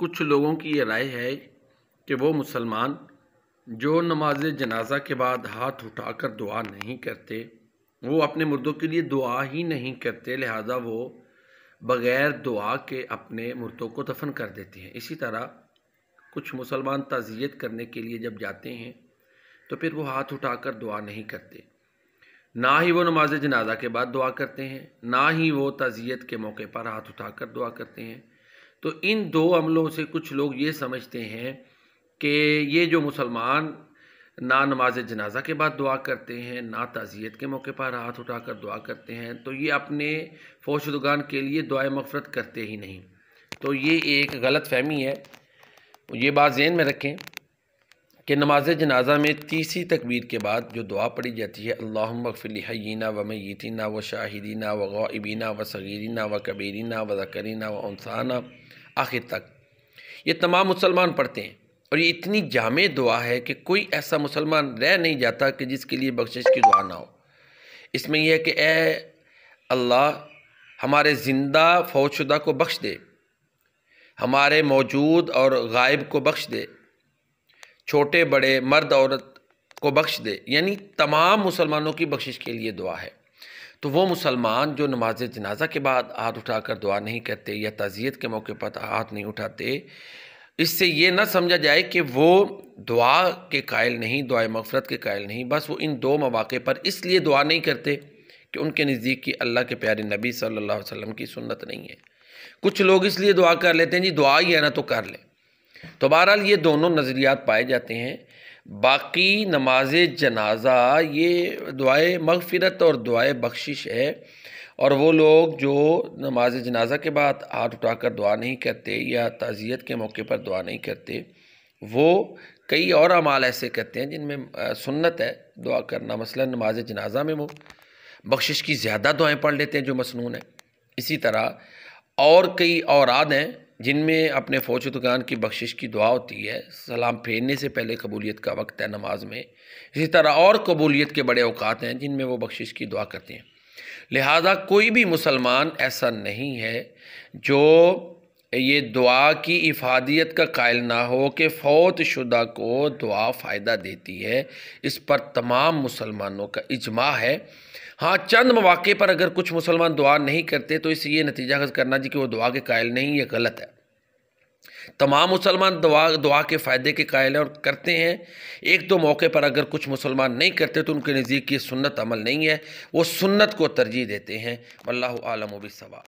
कुछ लोगों की ये राय है कि वो मुसलमान जो नमाज जनाजा के बाद हाथ उठाकर दुआ नहीं करते वो अपने मुर्दों के लिए दुआ ही नहीं करते लिहाजा वो बग़ैर दुआ के अपने मुर्दों को दफन कर देते हैं इसी तरह कुछ मुसलमान तजियत करने के लिए जब जाते हैं तो फिर वो हाथ उठाकर दुआ नहीं करते ना ही वो नमाज जनाजा के बाद दुआ करते हैं ना ही वो तजियत के मौके पर हाथ उठाकर दुआ करते हैं तो इन दो अमलों से कुछ लोग ये समझते हैं कि ये जो मुसलमान ना नमाज जनाजा के बाद दुआ करते हैं ना ताज़ियत के मौके पर हाथ उठाकर दुआ करते हैं तो ये अपने फौशदगान के लिए दुआ मफ़रत करते ही नहीं तो ये एक गलत फहमी है ये बात जहन में रखें कि नमाज जनाजा में तीसरी तकबीर के बाद जो दुआ पढ़ी जाती है अल्लाफ़िलहना व मैतना व शाहिदीना व अबीना व सगीरना व कबीरना व जकरीना व उनसाना आखिर तक ये तमाम मुसलमान पढ़ते हैं और ये इतनी जाम दुआ है कि कोई ऐसा मुसलमान रह नहीं जाता कि जिसके लिए बख्शिश की दुआ ना हो इसमें यह है कि ए अल्लाह हमारे ज़िंदा फौजशुदा को बख्श दे हमारे मौजूद और गायब को बख्श दे छोटे बड़े मर्द औरत को बख्श दे यानी तमाम मुसलमानों की बख्शिश के लिए दुआ है तो वो मुसलमान जो नमाज जनाजा के बाद हाथ उठाकर दुआ नहीं करते या तजियत के मौके पर हाथ नहीं उठाते इससे ये ना समझा जाए कि वो दुआ के कायल नहीं दुआ मफ़रत के कायल नहीं बस वो इन दो मौाक़े पर इसलिए दुआ नहीं करते कि उनके नज़दीक की अल्लाह के प्यारे नबी सल्ला वसम की सुनत नहीं है कुछ लोग इसलिए दुआ कर लेते हैं जी दुआ ही है ना तो कर लें तो बहरहाल ये दोनों नज़रियात पाए जाते हैं बाकी नमाज जनाजा ये दुआए मगफरत और दुआए बख्शिश है और वो लोग जो नमाज जनाजा के बाद हाथ उठाकर दुआ नहीं करते या ताज़ियत के मौके पर दुआ नहीं करते वो कई और अमाल ऐसे करते हैं जिनमें सुन्नत है दुआ करना मसला नमाज जनाजा में वो बख्शिश की ज़्यादा दुआएँ पढ़ लेते हैं जो मसनून है इसी तरह और कई औरद हैं जिनमें अपने फ़ौज तुगान की बख्शिश की दुआ होती है सलाम फेरने से पहले कबूलियत का वक्त है नमाज में इसी तरह और कबूलियत के बड़े अवकात हैं जिनमें वो बख्शिश की दुआ करते हैं लिहाजा कोई भी मुसलमान ऐसा नहीं है जो ये दुआ की इफादियत का कायल ना हो कि फ़ौत शुदा को दुआ फ़ायदा देती है इस पर तमाम मुसलमानों का इजमा है हाँ चंद मौाक़े पर अगर कुछ मुसलमान दुआ नहीं करते तो इस ये नतीजा गज करना जी कि वो दुआ के कायल नहीं ये गलत है तमाम मुसलमान दुआ दुआ के फ़ायदे के कायल हैं और करते हैं एक दो मौके पर अगर कुछ मुसलमान नहीं करते तो उनके नज़दीक की सुन्नत अमल नहीं है वो सुन्नत को तरजीह देते हैं अल्लाह आलम सवा